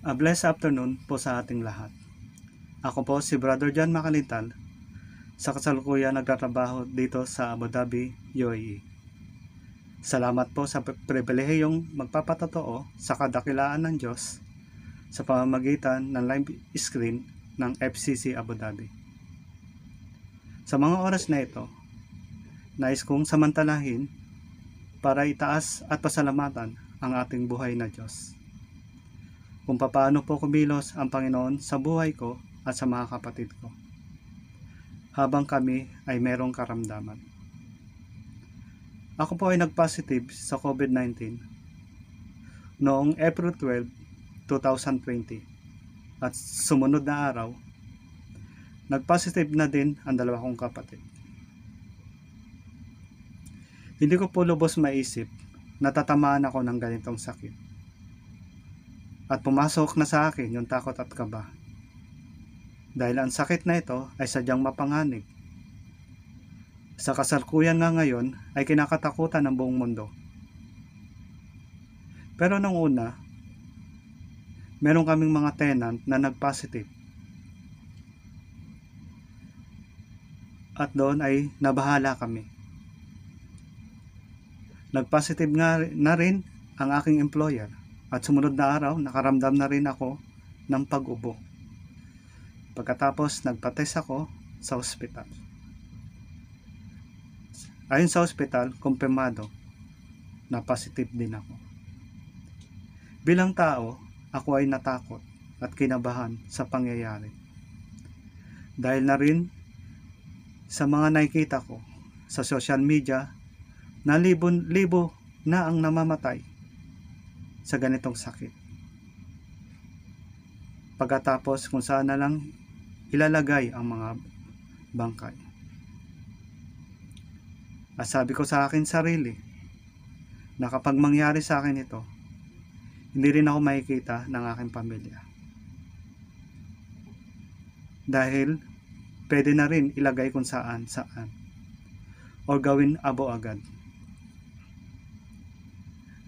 A blessed afternoon po sa ating lahat. Ako po si Brother John Makalintal sa kasalukuyan nagtatrabaho dito sa Abu Dhabi, UAE. Salamat po sa pribilehiyong magpapatotoo sa kadakilaan ng Diyos sa pamamagitan ng live screen ng FCC Abu Dhabi. Sa mga oras na ito, nais kong samantalahin para itaas at pasalamatan ang ating buhay na Diyos kung paano po kumilos ang Panginoon sa buhay ko at sa mga kapatid ko habang kami ay merong karamdaman. Ako po ay nagpositive sa COVID-19 noong April 12, 2020 at sumunod na araw, nagpositive na din ang dalawa kong kapatid. Hindi ko po lubos maisip na tatamaan ako ng ganitong sakit at pumasok na sa akin yung takot at kaba. Dahil ang sakit na ito ay sadyang mapanganib. Sa kasalukuyan nga ngayon ay kinakatakutan ng buong mundo. Pero nung una, meron kaming mga tenant na nag-positive. at doon ay nabahala kami. Nag-positive nga na rin ang aking employer. At sumunod na araw, nakaramdam na rin ako ng pag-ubo. Pagkatapos, nagpates ako sa ospital. Ayon sa ospital, kumpirmado na positive din ako. Bilang tao, ako ay natakot at kinabahan sa pangyayari. Dahil na rin sa mga nakikita ko sa social media na libo, libo na ang namamatay sa ganitong sakit. Pagkatapos kung saan na lang ilalagay ang mga bangkay. At sabi ko sa akin sarili na kapag mangyari sa akin ito, hindi rin ako makikita ng aking pamilya. Dahil pwede na rin ilagay kung saan saan o gawin abo agad.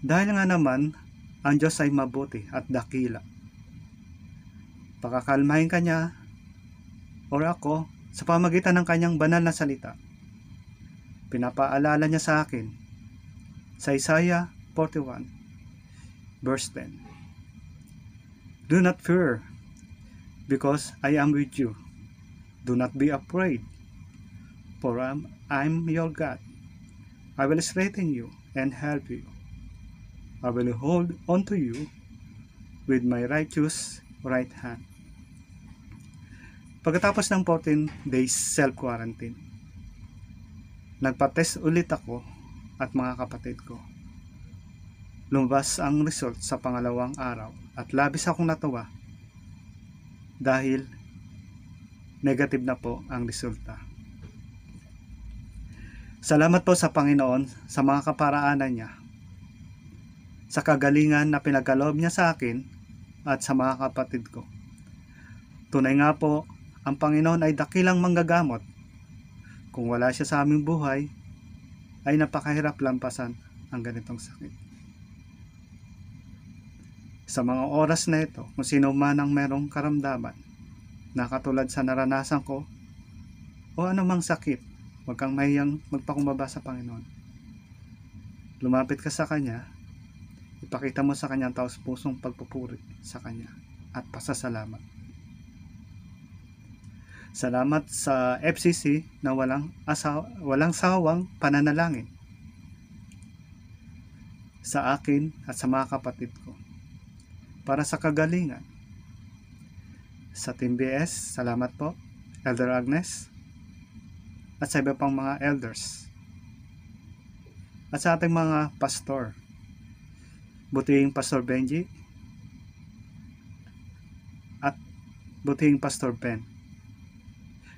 Dahil nga naman ang Diyos ay mabuti at dakila. Pakakalmahin ka niya or ako sa pamagitan ng kanyang banal na salita. Pinapaalala niya sa akin sa Isaiah 41 verse 10. Do not fear because I am with you. Do not be afraid for I am your God. I will strengthen you and help you. I will hold onto you with my righteous right hand. Pagkatapos ng 14 days self-quarantine, nagpa-test ulit ako at mga kapatid ko. Lumabas ang result sa pangalawang araw at labis akong natawa dahil negative na po ang resulta. Salamat po sa Panginoon sa mga kaparaanan niya sa kagalingan na pinagkaloob niya sa akin at sa mga kapatid ko. Tunay nga po, ang Panginoon ay dakilang manggagamot. Kung wala siya sa aming buhay, ay napakahirap lampasan ang ganitong sakit. Sa mga oras na ito, kung sino man ang merong karamdaman, na katulad sa naranasan ko, o anumang sakit, huwag kang mahiyang magpakumbaba sa Panginoon. Lumapit ka sa Kanya Ipakita mo sa kanya taos pusong pagpupuri sa kanya at pasasalamat. Salamat sa FCC na walang, asaw, walang sawang pananalangin sa akin at sa mga kapatid ko para sa kagalingan. Sa Team BS, salamat po, Elder Agnes, at sa iba pang mga elders, at sa ating mga pastor, Butihing Pastor Benji at Butihing Pastor Ben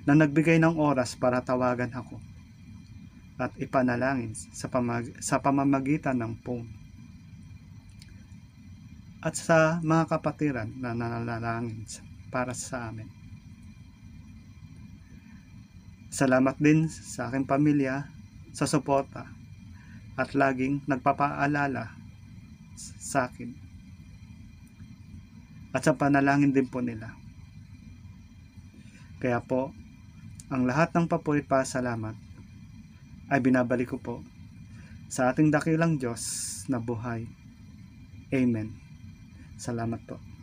na nagbigay ng oras para tawagan ako at ipanalangin sa, pamag sa pamamagitan ng phone. At sa mga kapatiran na nananalangin para sa amin. Salamat din sa aking pamilya, sa suporta, at laging nagpapaalala sa akin. At sa panalangin din po nila. Kaya po, ang lahat ng papuri pa salamat ay binabalik ko po sa ating dakilang Diyos na buhay. Amen. Salamat po.